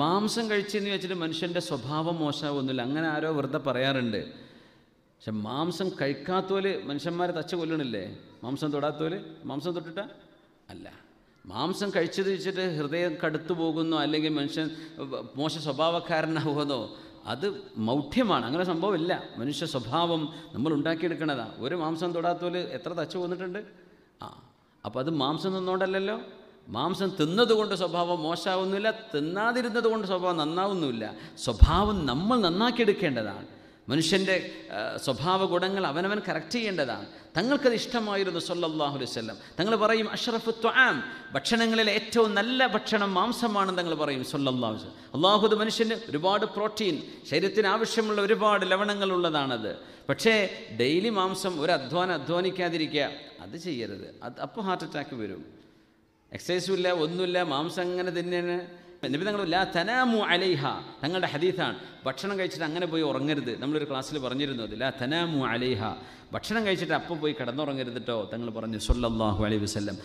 മാംസം കഴിച്ചെന്ന് വെച്ചിട്ട് മനുഷ്യൻ്റെ സ്വഭാവം മോശമാവുന്നില്ല അങ്ങനെ ആരോ വെറുതെ പറയാറുണ്ട് പക്ഷെ മാംസം കഴിക്കാത്തോല് മനുഷ്യന്മാരെ തച്ച കൊല്ലണില്ലേ മാംസം തൊടാത്തോല് മാംസം തൊട്ടിട്ട അല്ല മാംസം കഴിച്ചത് വെച്ചിട്ട് ഹൃദയം കടുത്തു പോകുന്നോ അല്ലെങ്കിൽ മനുഷ്യൻ മോശ സ്വഭാവക്കാരനാവുന്നോ അത് മൗഢ്യമാണ് അങ്ങനെ സംഭവമില്ല മനുഷ്യ സ്വഭാവം നമ്മൾ ഉണ്ടാക്കിയെടുക്കണതാണ് ഒരു മാംസം തൊടാത്തോല് എത്ര തച്ചു വന്നിട്ടുണ്ട് ആ അപ്പോൾ അത് മാംസം നിന്നോണ്ടല്ലല്ലോ മാംസം തിന്നതുകൊണ്ട് സ്വഭാവം മോശമാവുന്നില്ല തിന്നാതിരുന്നത് കൊണ്ട് സ്വഭാവം നന്നാവുന്നില്ല സ്വഭാവം നമ്മൾ നന്നാക്കിയെടുക്കേണ്ടതാണ് മനുഷ്യൻ്റെ സ്വഭാവ ഗുണങ്ങൾ അവനവൻ കറക്റ്റ് ചെയ്യേണ്ടതാണ് തങ്ങൾക്കത് ഇഷ്ടമായിരുന്നു സൊല്ലാഹു വല്ലം തങ്ങൾ പറയും അഷ്റഫ് ത്വാം ഭക്ഷണങ്ങളിലെ ഏറ്റവും നല്ല ഭക്ഷണം മാംസമാണെന്ന് തങ്ങൾ പറയും സൊല്ലാഹു അള്ളാഹുദ് മനുഷ്യന് ഒരുപാട് പ്രോട്ടീൻ ശരീരത്തിന് ആവശ്യമുള്ള ഒരുപാട് ലവണങ്ങൾ ഉള്ളതാണത് പക്ഷേ ഡെയിലി മാംസം ഒരു അധ്വാനം അധ്വാനിക്കാതിരിക്കുക അത് ചെയ്യരുത് അത് അപ്പോൾ ഹാർട്ട് അറ്റാക്ക് വരും എക്സസൈസും ഇല്ല ഒന്നുമില്ല മാംസം അങ്ങനെ തന്നെയാണ് നബി തങ്ങൾ തനാമു അലൈഹ തങ്ങളുടെ ഹദീഥാണ് ഭക്ഷണം കഴിച്ചിട്ട് അങ്ങനെ പോയി ഉറങ്ങരുത് നമ്മളൊരു ക്ലാസ്സിൽ പറഞ്ഞിരുന്നു അതില്ല തനാമു അലൈഹ ഭക്ഷണം കഴിച്ചിട്ട് അപ്പം പോയി കിടന്നുറങ്ങരുത് കേട്ടോ തങ്ങൾ പറഞ്ഞു സൊല്ലാഹു അലൈഹി വസ്ലം